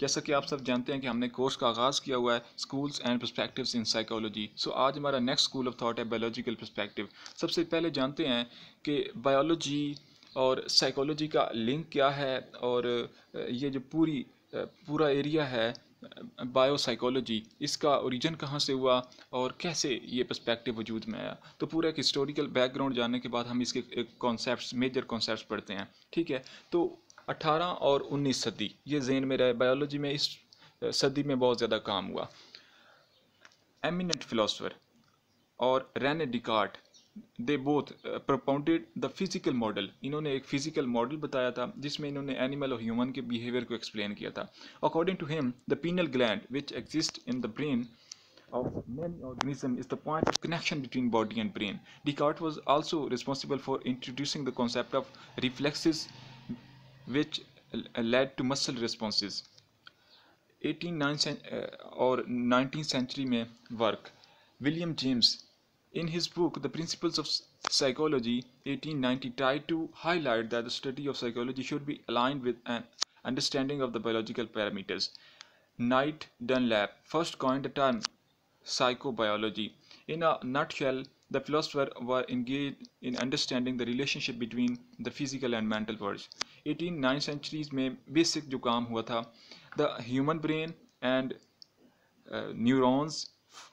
जैसा कि आप सब जानते हैं कि हमने कोर्स का आगाज़ किया हुआ है schools and perspectives in psychology so आज हमारा नेक्स्ट स्कूल ऑफ थॉट है बायोलॉजिकल पर्सपेक्टिव सबसे पहले जानते हैं कि बायोलॉजी और साइकोलॉजी का लिंक क्या है और ये जो पूरी पूरा एरिया है बायोसाइकोलॉजी इसका ओरिजिन कहाँ से हुआ और कैसे ये पर्सपेक्टिव वजूद में आया तो पूरा एक हिस्टोरिकल बैकग्राउंड जानने के बाद हम इसके कॉन्सेप्ट्स मेजर कॉन्सेप्ट्स पढ़ते हैं ठीक है तो अठारह और उन्नीस सदी ये जेन में रहे बायोलॉजी में इस सदी में बहुत ज़्यादा काम हुआ एमिनेंट फिलोसफर और Rene Descartes they both propounded the physical model इन्होंने एक फिज़िकल मॉडल बताया था जिसमें इन्होंने एनिमल और ह्यूमन के बिहेवियर को एक्सप्लेन किया था according to him the pineal gland which exist in the brain of many organism is the point of connection between body and brain Descartes was also responsible for introducing the concept of reflexes which led to muscle responses 18th uh, or 19th century may work William James in his book The Principles of Psychology 1890 tried to highlight that the study of psychology should be aligned with an understanding of the biological parameters Knight Dunlap first coined the term psychobiology in a nutshell the philosophers were engaged in understanding the relationship between the physical and mental worlds eighteen नाइन centuries में basic जो काम हुआ था the human brain and neurons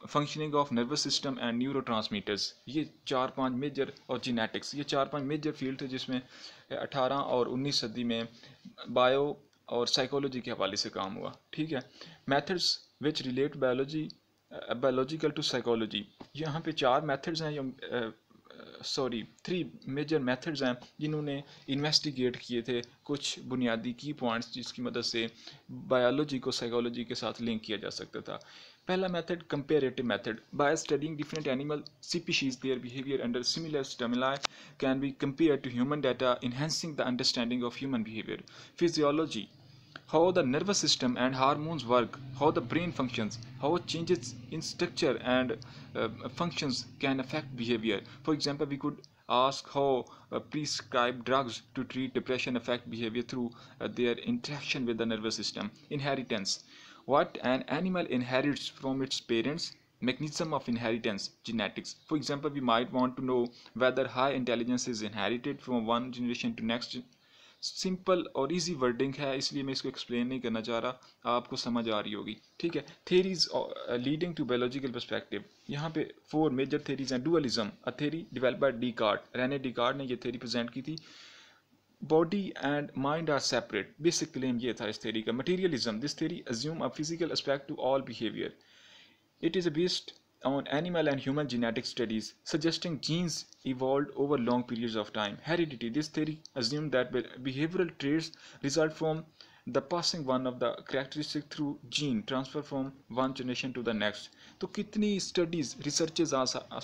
functioning of nervous system and neurotransmitters ये चार पांच major और जीनेटिक्स ये चार पांच मेजर फील्ड थे जिसमें uh, अठारह और उन्नीस सदी में बायो और साइकोलॉजी के हवाले से काम हुआ ठीक है methods which relate biology biological to psychology यहाँ पे चार मेथड्स हैं uh, sorry three major methods हैं जिन्होंने इन्वेस्टिगेट किए थे कुछ बुनियादी की पॉइंट्स जिसकी मदद से बायोलॉजी को साइकोलॉजी के साथ लिंक किया जा सकता था पहला method comparative method by studying different animal species their behaviour under similar stimuli can be compare to human data enhancing the understanding of human behaviour physiology how the nervous system and hormones work, how the brain functions, how changes in structure and uh, functions can affect behavior. For example, we could ask how uh, prescribed drugs to treat depression affect behavior through uh, their interaction with the nervous system. Inheritance. What an animal inherits from its parents mechanism of inheritance genetics for example we might want to know whether high intelligence is inherited from one generation to next simple और easy wording है इसलिए मैं इसको explain नहीं करना चाह रहा आपको समझ आ रही होगी ठीक है theories leading to biological perspective यहाँ पे फोर मेजर थेरीज हैं dualism a theory develop by Descartes Rene Descartes ने ये थेरी प्रेजेंट की थी body and mind are separate basic claim ये था इस थेरी का materialism this theory assume a physical aspect to all behaviour it is a based on animal and human genetic studies suggesting genes evolved over long periods of time. Heredity. This theory assumed that behavioral traits result from the passing one of the characteristic through gene transfer from one generation to the next तो कितनी studies researches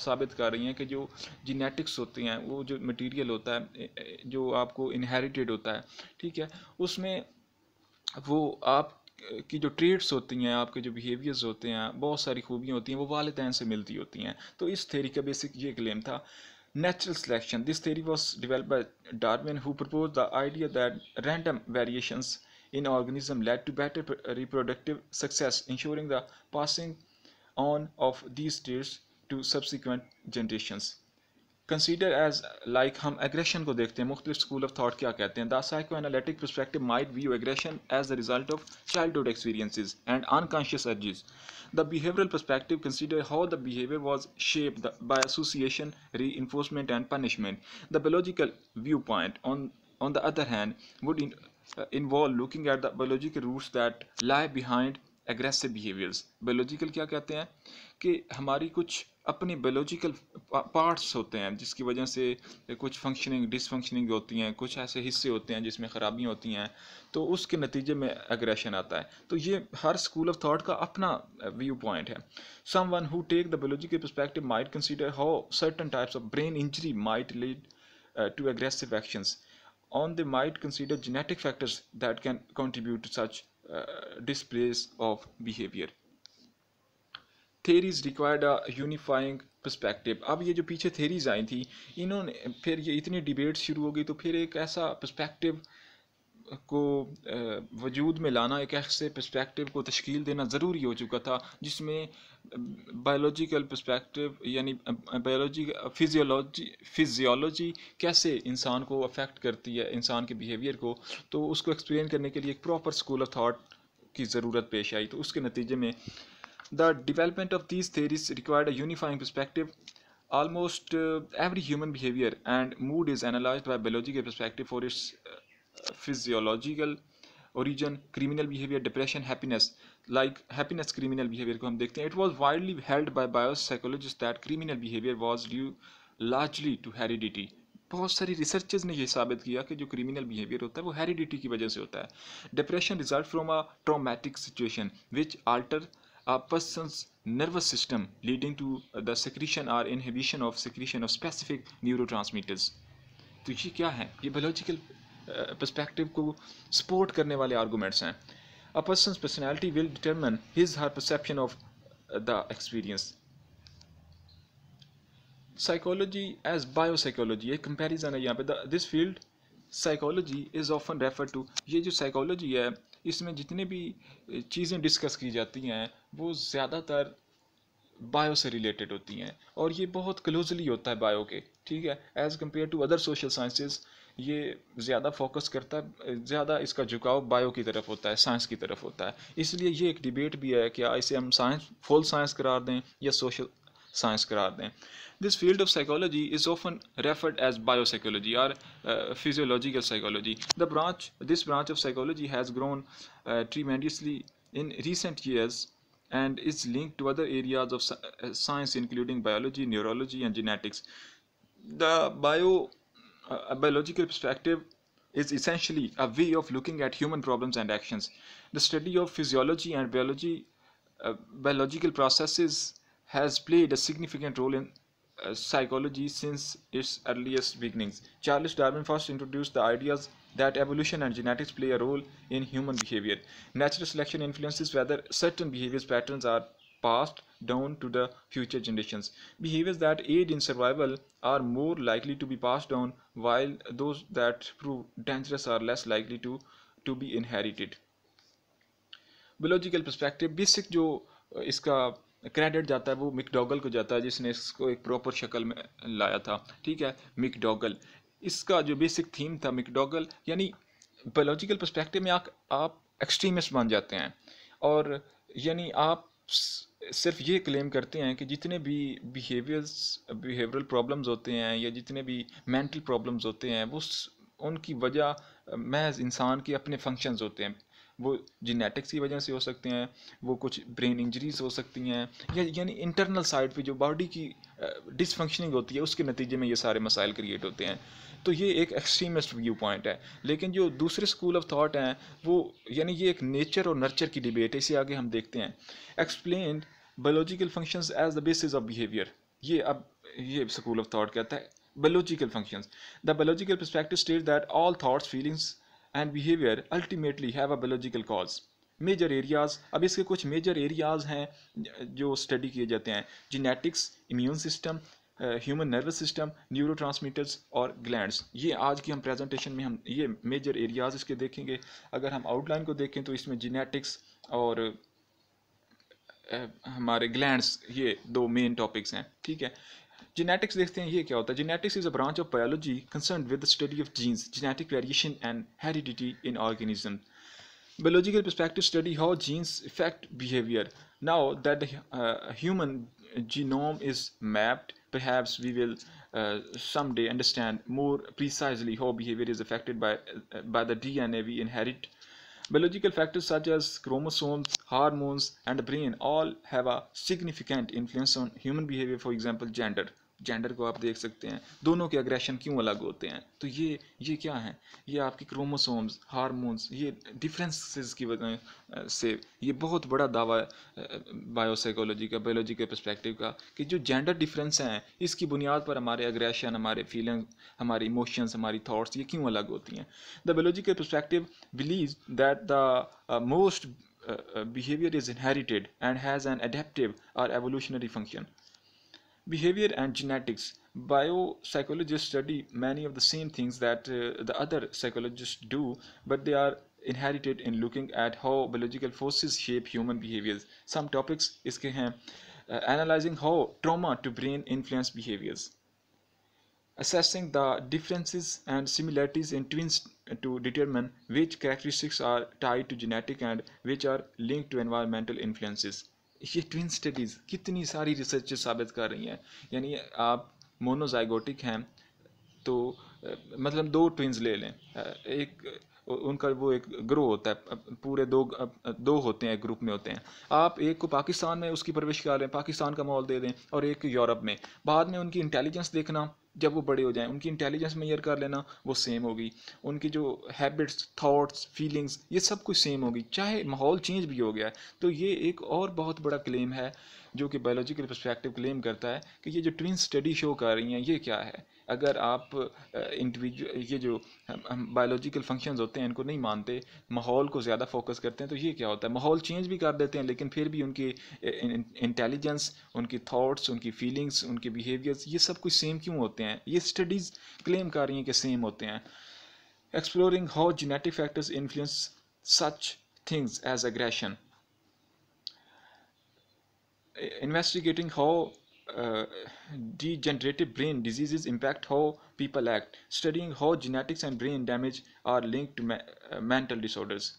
साबित कर रही हैं कि जो genetics होती हैं वो जो material होता है जो आपको inherited होता है ठीक है उसमें वो आप की जो ट्रेड्स होती हैं आपके जो बिहेवियर्स होते हैं बहुत सारी खूबियाँ होती हैं वो वालदेन से मिलती होती हैं तो इस थेरी का बेसिक ये क्लेम था natural selection this theory was develop by Darwin who propose the idea that random variation in organism led to better reproductive success ensuring the passing on of these traits to subsequent generations consider as like hum aggression ko dekhte hain mukhtalif school of thought kya kehte hain the psychoanalytic perspective might view aggression as the result of childhood experiences and unconscious urges the behavioral perspective consider how the behavior was shaped by association reinforcement and punishment the biological viewpoint on on the other hand would uh, involve looking at the biological roots that lie behind aggressive behaviours biological क्या कहते हैं कि हमारी कुछ अपने biological parts होते हैं जिसकी वजह से कुछ फंक्शनिंग डिसफंक्शनिंग होती हैं कुछ ऐसे हिस्से होते हैं जिसमें ख़राबियाँ होती हैं तो उसके नतीजे में एग्रेशन आता है तो ये हर स्कूल ऑफ थाट का अपना व्यू पॉइंट है someone who take the biological perspective might consider how certain types of brain injury might lead to aggressive actions on the might consider genetic factors that can contribute such Uh, displays of behavior. Theories required a unifying perspective अब ये जो पीछे theories आई थी इन्होंने फिर ये इतनी debates शुरू हो गई तो फिर एक ऐसा पर्सपेक्टिव को uh, वजूद में लाना एक ऐसे पर्सपेक्टिव को तश्कील देना ज़रूरी हो चुका था जिसमें बायोलॉजिकल पर्सपेक्टिव यानी बायोलॉजी फिजियोलॉजी फिजियोलॉजी कैसे इंसान को अफेक्ट करती है इंसान के बिहेवियर को तो उसको एक्सप्लेन करने के लिए एक प्रॉपर स्कूल ऑफ थाट की ज़रूरत पेश आई तो उसके नतीजे में the development of these theories required a unifying perspective almost uh, every human behavior and mood is analyzed by biological perspective for its uh, physiological origin criminal behavior depression happiness like happiness criminal behaviour को हम देखते हैं it was widely held by biopsychologist that criminal behaviour was due largely to heredity बहुत सारी researches ने यह साबित किया कि जो क्रिमिनल बिहेवियर होता है वो हेरिडिटी की वजह से होता है depression result from a traumatic situation which alter a person nervous system leading to the secretion or inhibition of secretion of specific neurotransmitters तो ये क्या है ये बायोलॉजिकल परस्पेक्टिव uh, को सपोर्ट करने वाले आर्गूमेंट्स हैं A person's personality will determine his her perception of the experience. Psychology as biopsychology, a comparison है यहाँ पे this field psychology is often referred to ये जो psychology है इसमें जितने भी चीज़ें डिस्कस की जाती हैं वो ज़्यादातर बायो से रिलेटेड होती हैं और ये बहुत क्लोजली होता है बायो के ठीक है as compare to other social sciences ये ज़्यादा फोकस करता है ज़्यादा इसका झुकाव बायो की तरफ होता है साइंस की तरफ होता है इसलिए ये एक डिबेट भी है कि इसे हम साइंस फुल साइंस करार दें या सोशल साइंस करार दें this field of psychology is often referred as biopsychology और physiological psychology the branch this branch of psychology has grown tremendously in recent years and is link to other areas of science including biology neurology and genetics the bio a biological perspective is essentially a way of looking at human problems and actions. The study of physiology and biology, uh, biological processes has played a significant role in uh, psychology since its earliest beginnings. Charles Darwin first introduced the ideas that evolution and genetics play a role in human behavior. Natural selection influences whether certain behavior patterns are passed down to the future generations. Behaviors that aid in survival are more likely to be passed down, while those that prove dangerous are less likely to, to be inherited. Biological perspective basic जो iska credit जाता है वो मिकडॉगल को जाता है जिसने इसको एक प्रॉपर शक्ल में लाया था ठीक है मिकडॉगल इसका जो बेसिक थीम था मिकडॉगल यानी बायोलॉजिकल परस्पेक्टिव में आ, आप एक्सट्रीमिस्ट बन जाते हैं और यानी आप सिर्फ ये क्लेम करते हैं कि जितने भी बिहेवियर्स बिहेवियरल प्रॉब्लम्स होते हैं या जितने भी मेंटल प्रॉब्लम्स होते हैं वो उनकी वजह महज इंसान के अपने फंक्शंस होते हैं वो जिनेटिक्स की वजह से हो सकते हैं वो कुछ ब्रेन इंजरीज हो सकती हैं या यानी इंटरनल साइड पे जो बॉडी की डिसफंक्शनिंग होती है उसके नतीजे में ये सारे मसाइल क्रिएट होते हैं तो ये एक एक्सट्रीमिस्ट व्यू पॉइंट है लेकिन जो दूसरे स्कूल ऑफ थाट हैं वो यानी ये एक नेचर और नर्चर की डिबेट है इसे आगे हम देखते हैं explain biological function as the basis of behaviour ये अब ये स्कूल ऑफ थाट कहता है biological functions the biological perspective state that all thoughts, feelings and behaviour ultimately have a biological cause major areas अब इसके कुछ मेजर एरियाज हैं जो स्टडी किए जाते हैं genetics immune system human nervous system neuro और ग्लैंड्स ये आज की हम प्रेजेंटेशन में हम ये मेजर एरियाज इसके देखेंगे अगर हम आउटलाइन को देखें तो इसमें जीनेटिक्स और हमारे ग्लैंड्स ये दो मेन टॉपिक्स हैं ठीक है genetics देखते हैं ये क्या होता है genetics is a branch of biology concerned with the study of genes genetic variation and heredity in organisms. biological perspective study how genes affect behavior now that the uh, human genome is mapped perhaps we will uh, someday understand more precisely how behavior is affected by uh, by the DNA we inherit biological factors such as chromosomes hormones and the brain all have a significant influence on human behavior for example gender gender को आप देख सकते हैं दोनों के aggression क्यों अलग होते हैं तो ये ये क्या है ये आपके क्रोमोसोम्स हारमोन्स ये डिफरेंसेस की वजह से ये बहुत बड़ा दावा है बायोसाइकोलॉजी का बायोलॉजी के परस्पेक्टिव का कि जो जेंडर डिफरेंस हैं इसकी बुनियाद पर हमारे अग्रेशन हमारे फीलिंग हमारे इमोशंस हमारी थाट्स ये क्यों अलग होती हैं द बायोलॉजी के perspective believe that the most behaviour is inherited and has an adaptive or evolutionary function Behavior and genetics. Biopsychologists study many of the same things that uh, the other psychologists do, but they are inherited in looking at how biological forces shape human behaviors. Some topics is uh, analyzing how trauma to brain influence behaviors. Assessing the differences and similarities in twins uh, to determine which characteristics are tied to genetic and which are linked to environmental influences. ये twin studies कितनी सारी research साबित कर रही हैं यानी आप monozygotic हैं तो मतलब दो ट्विन्स ले लें एक उनका वो एक ग्रो होता है पूरे दो दो होते हैं एक ग्रुप में होते हैं आप एक को पाकिस्तान में उसकी परवरिश कर लें पाकिस्तान का माहौल दे दें और एक यूरोप में बाद में उनकी इंटेलिजेंस देखना जब वो बड़े हो जाएं उनकी इंटेलिजेंस मेयर कर लेना वो सेम होगी उनकी जो हैबिट्स थाट्स फीलिंग्स ये सब कुछ सेम होगी चाहे माहौल चेंज भी हो गया तो ये एक और बहुत बड़ा क्लेम है जो कि बायोलॉजिकल परस्पेक्टिव क्लेम करता है कि ये जो ट्विन स्टडी शो कर रही हैं ये क्या है अगर आप इंडिविजुअल ये जो बायोलॉजिकल फंक्शंस होते हैं इनको नहीं मानते माहौल को ज़्यादा फोकस करते हैं तो ये क्या होता है माहौल चेंज भी कर देते हैं लेकिन फिर भी उनकी इंटेलिजेंस उनकी थाट्स उनकी फीलिंग्स उनके बिहेवियर्स ये सब कुछ सेम क्यों होते हैं ये स्टडीज़ क्लेम कर रही हैं कि सेम होते हैं exploring how genetic factors influence such things as aggression investigating how uh, degenerative brain diseases impact how people act, studying how genetics and brain damage are linked to me- uh, mental disorders.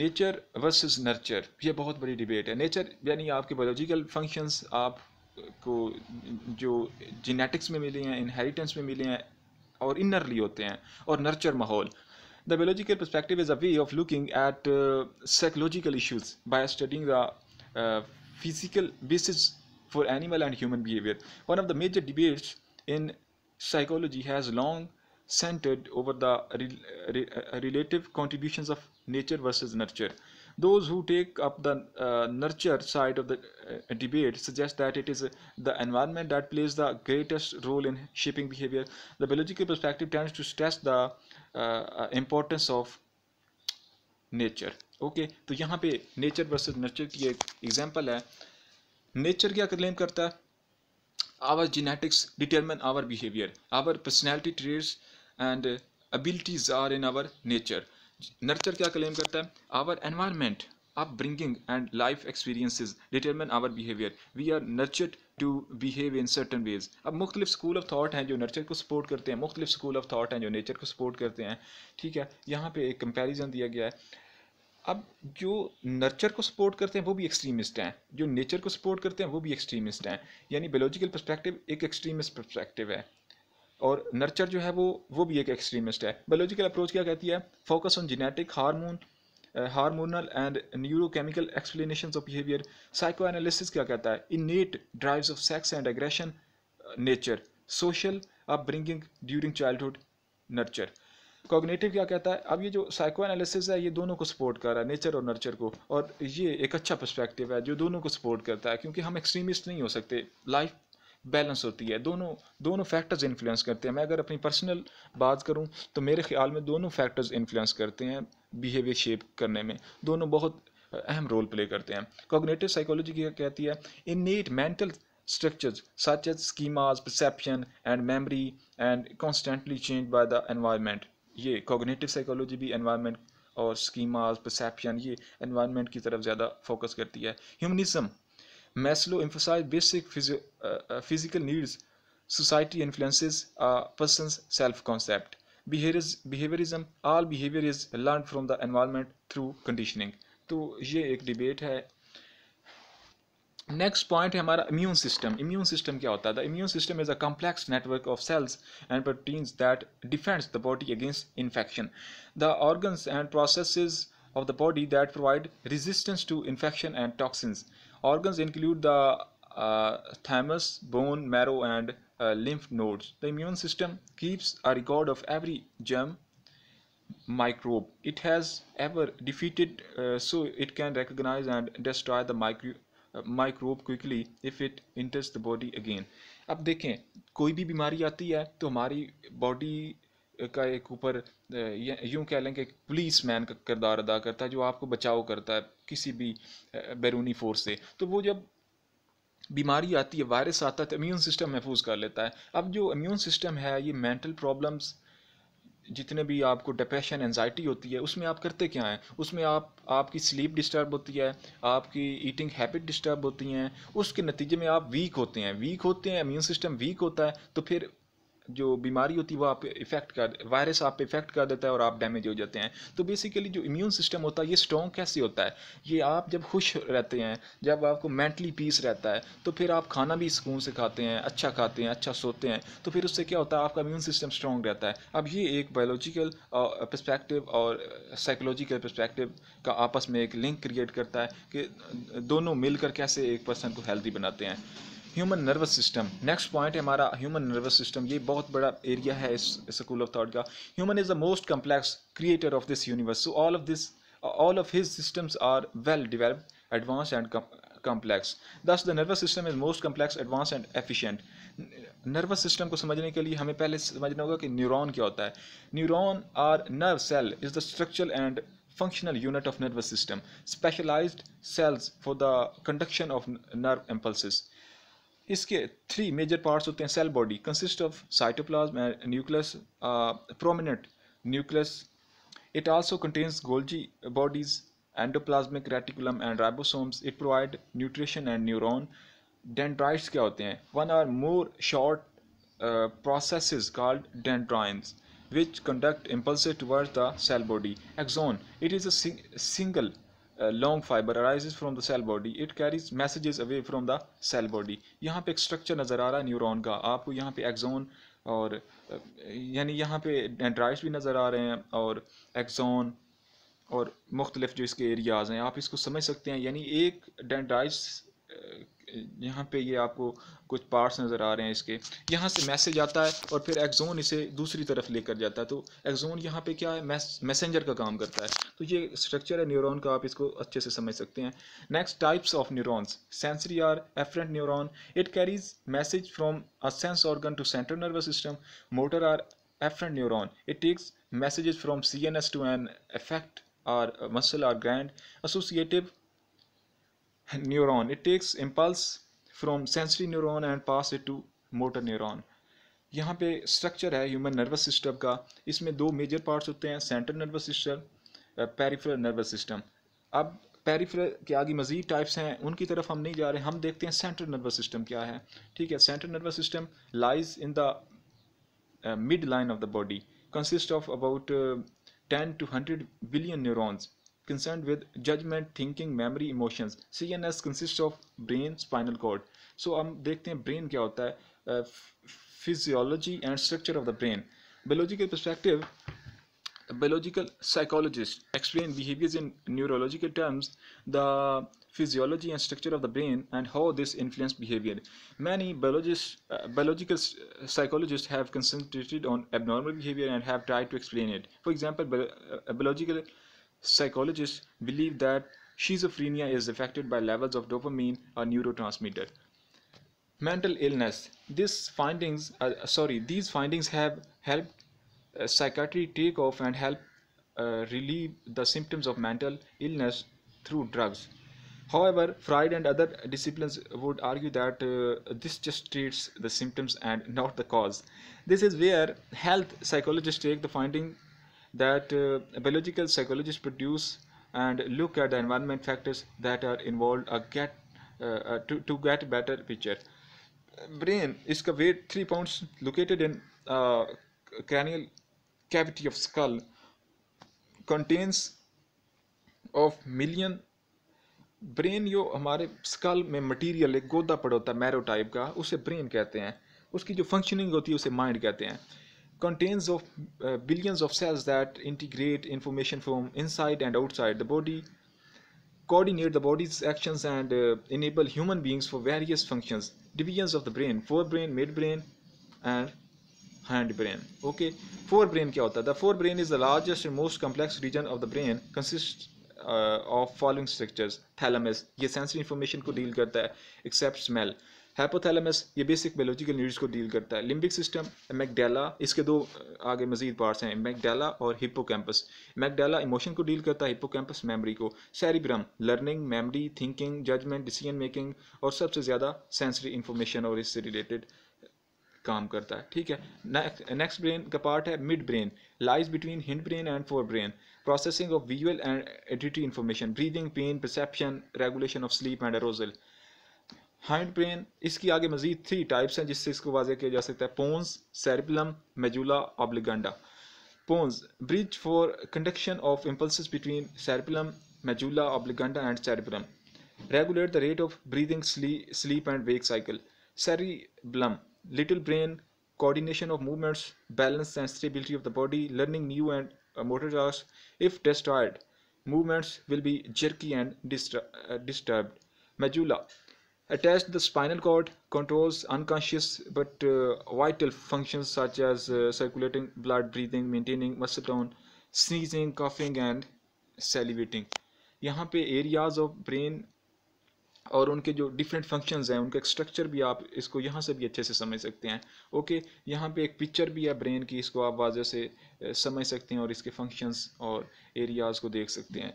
Nature versus nurture ये बहुत बड़ी debate है nature यानी आपके biological functions आपको जो genetics में मिले हैं इनहेरिटेंस में मिले हैं और इनरली होते हैं और नर्चर माहौल the biological perspective is a way of looking at uh, psychological issues by studying the uh, physical basis for animal and human behavior. One of the major debates in psychology has long centered over the re re uh, relative contributions of nature versus nurture. Those who take up the uh, nurture side of the uh, debate suggest that it is uh, the environment that plays the greatest role in shaping behavior. The biological perspective tends to stress the uh, uh, importance of nature. okay, so here nature versus nurture is an example. Nature क्या claim करता है our genetics determine our behaviour our personality traits and abilities are in our nature nurture क्या claim करता है our environment upbringing and life experiences determine our behaviour we are nurtured to behave in certain ways अब मुख्तलिफ school of that हैं जो nurture को support करते हैं मुख्तलिफ स्कूल ऑफ थाट हैं जो नेचर को सपोर्ट करते हैं ठीक है यहाँ पर एक कंपेरिजन दिया गया है अब जो नर्चर को सपोर्ट करते हैं वो भी एक्सट्रीमिस्ट हैं जो नेचर को सपोर्ट करते हैं वो भी एक्सट्रीमिस्ट हैं यानी बायोलॉजिकल पर्सपेक्टिव एक एक्सट्रीमिस्ट पर्सपेक्टिव है और नर्चर जो है वो वो भी एक एक्सट्रीमिस्ट है बायोलॉजिकल अप्रोच क्या कहती है focus on genetic hormone hormonal and neurochemical explanation of behaviour psychoanalysis क्या कहता है innate drives of sex and aggression nature social upbringing during childhood nurture cognitive क्या कहता है अब ये जो साइको एनालिसिस है ये दोनों को सपोर्ट कर रहा है नेचर और नर्चर को और ये एक अच्छा पर्सपेक्टिव है जो दोनों को सपोर्ट करता है क्योंकि हम एक्सट्रीमिस्ट नहीं हो सकते लाइफ बैलेंस होती है दोनों दोनों फैक्टर्स इन्फ्लुएंस करते हैं मैं अगर अपनी पर्सनल बात करूं तो मेरे ख्याल में दोनों फैक्टर्स इन्फ्लुएंस करते हैं बिहेवियर शेप करने में दोनों बहुत अहम रोल प्ले करते हैं कॉग्नेटिव साइकोलॉजी क्या कहती है in mental structures such as schemas perception and memory and constantly change by the environment ये कोगनेटिव साइकोलॉजी भी एनवायरनमेंट और स्कीमाज परसेप्शन ये एनवायरनमेंट की तरफ ज़्यादा फोकस करती है humanism Maslow emphasises basic physical needs society influences person self concept behaviourism all behaviour is learn from the environment through conditioning तो ये एक डिबेट है Next point है our immune system. Immune system क्या होता है the immune system is a complex network of cells and proteins that The the body against infection the organs and of the body that provide resistance to infection and toxins. Organs include the uh, thymus, bone marrow, and uh, lymph nodes. The immune system keeps a record of every germ microbe it has ever defeated uh, so it can recognize and destroy the microbe. Microbe quickly if it enters the body again अब देखें कोई भी बीमारी आती है तो हमारी body uh, का एक ऊपर uh, यूँ कह लें कि पुलिस मैन का किरदार अदा करता है जो आपको बचाव करता है किसी भी uh, बैरूनी फोर्स से तो वो जब बीमारी आती है वायरस आता है तो इम्यून सिस्टम महफूज कर लेता है अब जो इम्यून सिस्टम है ये मेंटल प्रॉब्लम्स जितने भी आपको डिप्रेशन एनजाइटी होती है उसमें आप करते क्या हैं उसमें आप आपकी स्लीप डिस्टर्ब होती है आपकी ईटिंग हैबिट डिस्टर्ब होती हैं उसके नतीजे में आप वीक होते हैं वीक होते हैं इम्यून सिस्टम वीक होता है तो फिर जो बीमारी होती है वो आप इफेक्ट कर वायरस आप इफेक्ट कर देता है और आप डैमेज हो जाते हैं तो बेसिकली जो इम्यून सिस्टम होता है ये स्ट्रॉन्ग कैसे होता है ये आप जब खुश रहते हैं जब आपको मेंटली पीस रहता है तो फिर आप खाना भी सुकून से खाते हैं अच्छा खाते हैं अच्छा सोते हैं तो फिर उससे क्या होता है आपका इम्यून सिस्टम स्ट्रॉन्ग रहता है अब ये एक बायोलॉजिकल परस्पेक्टिव और साइकोलॉजिकल परस्पेक्टिव का आपस में एक लिंक क्रिएट करता है कि दोनों मिलकर कैसे एक पर्सन को हेल्दी बनाते हैं human nervous system next point है हमारा ह्यूमन नर्वस सिस्टम ये बहुत बड़ा एरिया है इस स्कूल ऑफ थाट का human is the most complex creator of this universe so all of this all of his systems are well develop advance and complex thus the nervous system is most complex advance and efficient nervous system को समझने के लिए हमें पहले समझना होगा कि neuron क्या होता है neuron or nerve cell is the structural and functional unit of nervous system specialised cells for the conduction of nerve impulses इसके थ्री मेजर पार्ट्स होते हैं cell body consist of cytoplasm nucleus prominent nucleus it also contains Golgi bodies endoplasmic reticulum and ribosomes it provide nutrition and neuron dendrites क्या होते हैं one or more short process called dendrites which conduct impulses towards the cell body axon it is a single long fibre arises from the cell body it carries messages away from the cell body यहाँ पे एक structure नज़र आ रहा है neuron का आपको यहाँ पे एक्जोन और uh, यानी यहाँ पे डेंड्राइट्स भी नज़र आ रहे हैं और एक्जोन और मुख्तलिफ जो इसके एरियाज़ हैं आप इसको समझ सकते हैं यानी एक डेंड्राइट्स यहाँ पे ये आपको कुछ पार्ट्स नज़र आ रहे हैं इसके यहाँ से मैसेज आता है और फिर एक्जोन इसे दूसरी तरफ लेकर जाता है तो एक्जोन यहाँ पे क्या है मैसेंजर का काम करता है तो ये स्ट्रक्चर है न्यूरॉन का आप इसको अच्छे से समझ सकते हैं next types of neurons sensory or afferent neuron it carries message from a sense organ to central nervous system motor or it takes message takes C N S to an effect or muscle or gland associative neuron. It takes impulse from sensory neuron and pass it to motor neuron. यहाँ पे structure है human nervous system का इसमें दो major parts होते हैं central nervous system peripheral nervous system अब peripheral के आगे मज़ीद टाइप्स हैं उनकी तरफ हम नहीं जा रहे हम देखते हैं सेंट्रल नर्वस सिस्टम क्या है ठीक है central nervous system lies in the midline of the body consist of about ten to hundred billion neurons concerned with judgment thinking memory emotions cns consists of brain spinal cord so हम देखते हैं brain क्या होता है physiology and structure of the brain biological perspective biological psychologist explain behaviors in neurological terms the physiology and structure of the brain and how this influence behavior many biologists uh, biological psychologists have concentrated on abnormal behavior and have tried to explain it for example bi- uh, biological Psychologists believe that schizophrenia is affected by levels of dopamine, a neurotransmitter. Mental illness. These findings, uh, sorry, these findings have helped uh, psychiatry take off and help uh, relieve the symptoms of mental illness through drugs. However, Freud and other disciplines would argue that uh, this just treats the symptoms and not the cause. This is where health psychologists take the finding that uh, biological psychologists produce and look at the environment factors that are involved a get, uh, to, to get better picture. Brain is weight three pounds located in uh, cranial cavity of skull contains of million brain जो हमारे school में material एक गोदा पड़ा होता है marrow type का उसे brain कहते हैं उसकी जो फंक्शनिंग होती है उसे माइंड कहते हैं contains of uh, billions of cells that integrate information from inside and outside the body coordinate the body's actions and uh, enable human beings for various functions divisions of the brain forebrain midbrain and hindbrain. okay forebrain kya hota the forebrain is the largest and most complex region of the brain consists uh, of following structures thalamus ye sensory information ko deal karta hai except smell hypothalamus ये basic biological needs को deal करता है limbic system मैकडेला इसके दो आगे मजीद parts हैं amygdala और hippocampus amygdala emotion को डील करता है हिप्पोकैम्पस मेमोरी को cerebrum learning memory thinking judgement decision making और सबसे ज़्यादा सेंसरी इंफॉर्मेशन और इससे रिलेटेड काम करता है ठीक है नेक्स्ट ब्रेन का पार्ट है midbrain lies between hindbrain and forebrain processing of visual and auditory information breathing pain perception regulation of sleep and arousal hindbrain इसकी आगे मजीद थ्री टाइप्स हैं जिससे इसको वाजे किया जा सकता है pons cerebellum medulla oblongata pons bridge for conduction of impulse between cerebellum medulla oblongata and cerebellum regulate the rate of breathing sleep and wake cycle cerebellum little brain coordination of movements balance and stability of the body learning new and motor जॉस if destroyed movements will be jerky and disturb medulla attached to the spinal cord controls unconscious but uh, vital functions such as uh, circulating blood breathing maintaining muscle tone sneezing coughing and salivating यहाँ पे areas of brain और उनके जो different functions हैं उनका structure भी आप इसको यहाँ से भी अच्छे से समझ सकते हैं ओके यहाँ पे एक पिक्चर भी है ब्रेन की इसको आप वाजह से समझ सकते हैं और इसके फंक्शंस और एरियाज़ को देख सकते हैं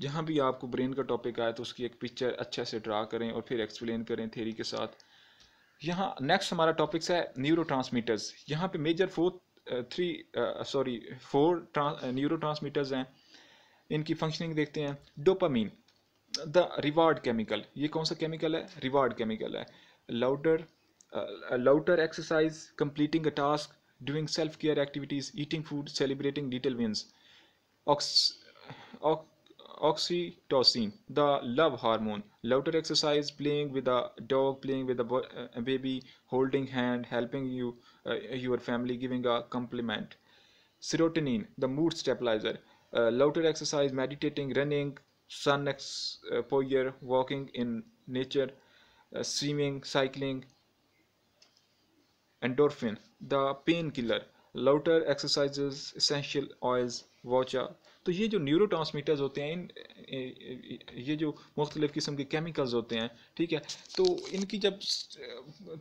जहाँ भी आपको ब्रेन का टॉपिक आए तो उसकी एक पिक्चर अच्छे से ड्रा करें और फिर एक्सप्लेन करें थेरी के साथ यहाँ नेक्स्ट हमारा टॉपिक्स है न्यूरो ट्रांसमीटर्स यहाँ पर major four three sorry four neurotransmitters हैं इनकी फंक्शनिंग देखते हैं डोपामीन द रिवार्ड केमिकल ये कौन सा केमिकल है रिवार्ड केमिकल है लाउटर लाउटर exercise completing a task doing self care activities eating food celebrating little wins ox oxytocin the love hormone louder exercise playing with a dog playing with a baby holding hand helping you uh, your family giving a compliment serotonin the mood stabilizer uh, louder exercise meditating running sun exposure uh, walking in nature uh, swimming cycling endorphin the painkiller louder exercises essential oils watch a तो ये जो neuro होते हैं इन ये जो मुख्तलिफ़ किस्म के केमिकल्स होते हैं ठीक है तो इनकी जब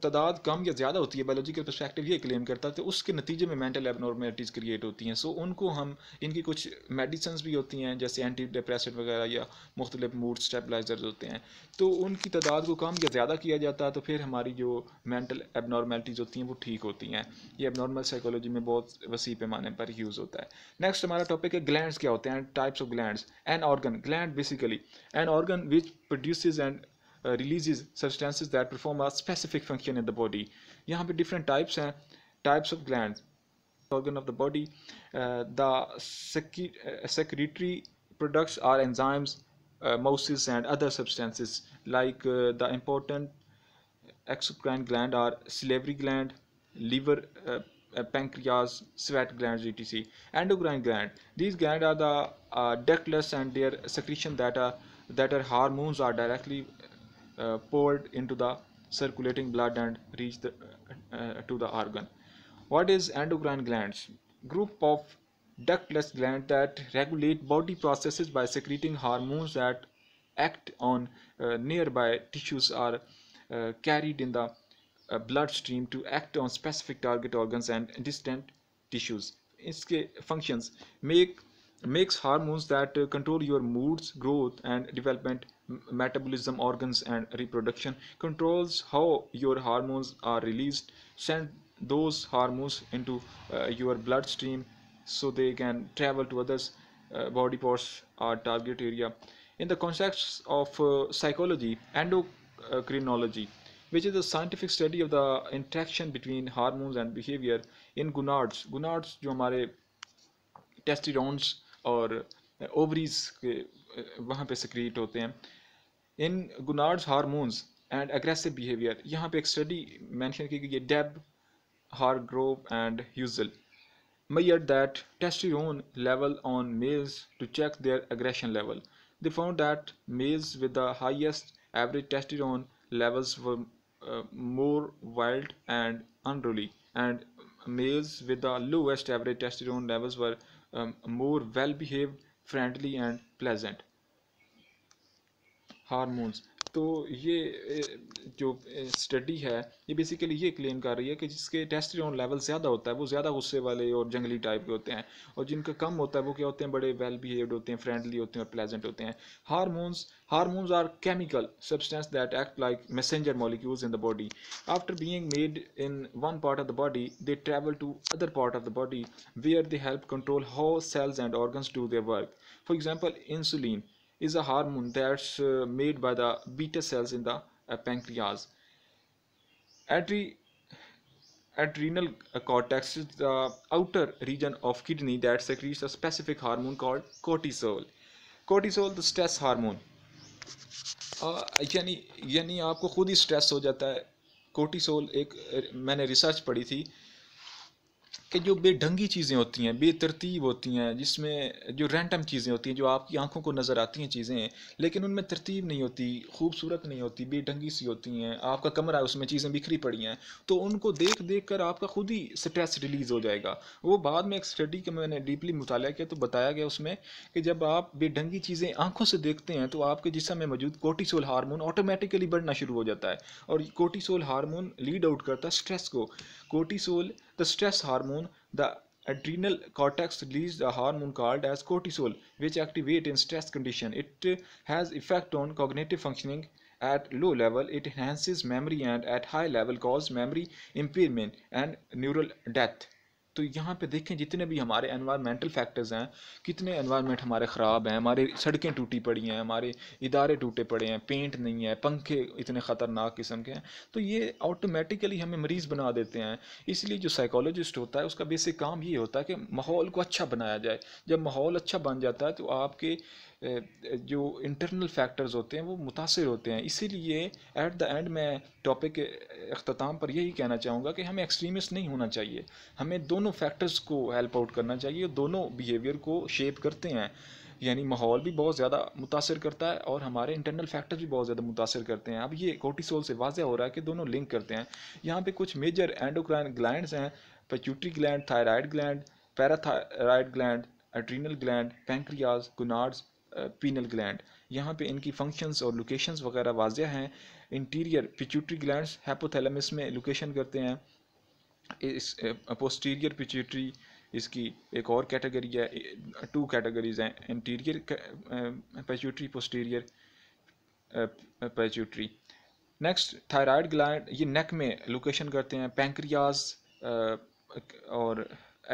तादाद कम या ज़्यादा होती है बायोलॉजिकल परस्पेक्टिव ये क्लेम करता है तो उसके नतीजे में मेंटल एबनॉर्मेलिटीज़ क्रिएट होती हैं सो उनको हम इनकी कुछ मेडिसन भी होती हैं जैसे एंटी डिप्रेसेंट वगैरह या मुख्तलिफ मूड स्टेबलाइजर्स होते हैं तो उनकी तादाद को कम या ज़्यादा किया जाता है तो फिर हमारी जो मेंटल एबनॉर्मेलिटीज़ होती हैं वो ठीक होती हैं ये एबनॉर्मल साइकोलॉजी में बहुत वसी पैमाने पर यूज़ होता है नेक्स्ट हमारा टॉपिक है ग्लैंड क्या क्या होते हैं types of gland basically organ gland basically produces organ which uh, substances and perform a that perform a specific function in the body यहाँ पे डिफरेंट टाइप्स हैं types of gland organ of the body uh, the uh, secretory products are enzymes uh, and other substances like uh, the important exocrine gland are salivary gland liver uh, uh, pancreas, sweat glands, etc. Endocrine gland. These glands are the uh, ductless and their secretion that are that are hormones are directly uh, poured into the circulating blood and reach the uh, uh, to the organ. What is endocrine glands? Group of ductless glands that regulate body processes by secreting hormones that act on nearby tissues are carried in the Bloodstream to act on specific target organs and distant tissues Its functions make makes hormones that uh, control your moods growth and development metabolism organs and reproduction controls how your hormones are released send those hormones into uh, your bloodstream so they can travel to others uh, body parts or target area in the context of uh, psychology endocrinology which is the scientific study of the interaction between hormones and behavior in gonads gonads जो हमारे टेस्टिरॉन्स और ovaries वहाँ पे सक्रिएट होते हैं In gonads, hormones and aggressive behavior. यहाँ पे एक स्टडी मेंशन की गई है Deb Hargrove and measured that testosterone level on males to check their aggression level they found that males with the highest average testosterone levels were uh, more wild and unruly and males with the lowest average testosterone levels were um, more well behaved friendly and pleasant hormones तो ये जो study है ये basically ये claim कर रही है कि जिसके टेस्टोन लेवल ज़्यादा होता है वो ज़्यादा गुस्से वाले और जंगली टाइप के होते हैं और जिनका कम होता है वो क्या होते हैं बड़े वेल बिहेव्ड होते हैं फ्रेंडली होते हैं और प्लेजेंट होते हैं hormones hormones are chemical substance that act like messenger molecules in the body after being made in one part of the body they travel to other part of the body are they help control how cells and organs do their work for example insulin is a hormone that's uh, made by the beta cells in the uh, pancreas. Adre adrenal uh, cortex is the outer region of kidney that secretes a specific hormone called cortisol. Cortisol the stress hormone. Uh, यानी यानी आपको खुद ही stress हो जाता है cortisol एक मैंने research पढ़ी थी कि जो बेढंगी चीज़ें होती हैं बेतरतीब होती हैं जिसमें जो रैंडम चीज़ें होती हैं जो आपकी आंखों को नज़र आती हैं चीज़ें लेकिन उनमें तरतीब नहीं होती खूबसूरत नहीं होती बेढंगी सी होती हैं आपका कमरा उसमें चीज़ें बिखरी पड़ी हैं तो उनको देख देख कर आपका खुद ही स्ट्रेस रिलीज़ हो जाएगा वो बाद में एक स्टडी का मैंने डीपली मुताल किया तो बताया गया उसमें कि जब आप बेढंगी चीज़ें आँखों से देखते हैं तो आपके जिसम में मौजूद कोटिसोल हारमोन ऑटोमेटिकली बढ़ना शुरू हो जाता है और कोटिसोल हारमोन लीड आउट करता है स्ट्रेस को cortisol the stress hormone hormone, the adrenal cortex releases a hormone called as cortisol, which activates in stress condition. It has effect on cognitive functioning at low level. It enhances memory and at high level causes memory impairment and neural death. तो यहाँ पे देखें जितने भी हमारे environmental factors हैं कितने environment हमारे ख़राब हैं हमारे सड़कें टूटी पड़ी हैं हमारे इदारे टूटे पड़े हैं पेंट नहीं है पंखे इतने ख़तरनाक किस्म के हैं तो ये ऑटोमेटिकली हमें मरीज़ बना देते हैं इसलिए जो साइकोलॉजिस्ट होता है उसका बेसिक काम ये होता है कि माहौल को अच्छा बनाया जाए जब माहौल अच्छा बन जाता है तो आपके जो इंटरनल फैक्टर्स होते हैं वो मुतासर होते हैं इसीलिए एट द एंड मैं टॉपिक के अख्ताम पर यही कहना चाहूँगा कि हमें एक्सट्रीमिस्ट नहीं होना चाहिए हमें दोनों दोनों फैक्टर्स को हेल्प आउट करना चाहिए दोनों बिहेवियर को शेप करते हैं यानी माहौल भी बहुत ज़्यादा मुतासर करता है और हमारे इंटरनल फैक्टर्स भी बहुत ज़्यादा मुतासर करते हैं अब ये कोटिसोल से वाजह हो रहा है कि दोनों लिंक करते हैं यहाँ पे कुछ मेजर एंडोक्राइन ग्लैंड हैं pituitary gland thyroid gland parathyroid gland adrenal gland pancreas gonads pineal gland यहाँ पे इनकी फंक्शंस और लोकेशंस वगैरह वाजह हैं इंटीरियर पिच्यूटरी ग्लैंड्स हैपोथैलेमस में लोकेशन करते हैं इस पोस्टीरियर पिच्यूटरी इसकी एक और कैटेगरी है टू कैटेगरीज हैं anterior pituitary posterior pituitary next thyroid gland ये नेक में लोकेशन करते हैं पैंक्रियाज और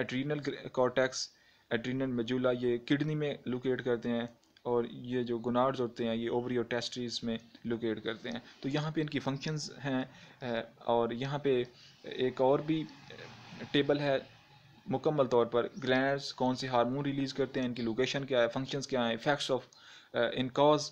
एड्रीनल कॉर्टेक्स एड्रीनल मेजूला ये किडनी में लोकेट करते हैं और ये जो गुनार्ड्स होते हैं ये ओवरी और टेस्ट्रीज में लोकेट करते हैं तो यहाँ पे इनकी फंक्शंस हैं और यहाँ पे एक और भी टेबल है मुकम्मल तौर पर ग्लैंड्स कौन से हारमोन रिलीज़ करते हैं इनकी लोकेशन क्या है फंक्शंस क्या हैं effects of in cause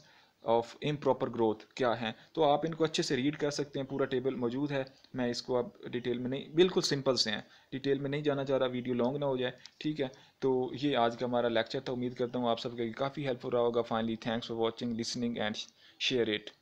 of improper growth क्या है तो आप इनको अच्छे से रीड कर सकते हैं पूरा टेबल मौजूद है मैं इसको अब डिटेल में नहीं बिल्कुल सिंपल से हैं डिटेल में नहीं जाना चाह रहा वीडियो लॉन्ग ना हो जाए ठीक है तो ये आज का हमारा लेक्चर था उम्मीद करता हूँ आप सबके काफ़ी हेल्पफुल रहा होगा finally thanks for watching listening and share it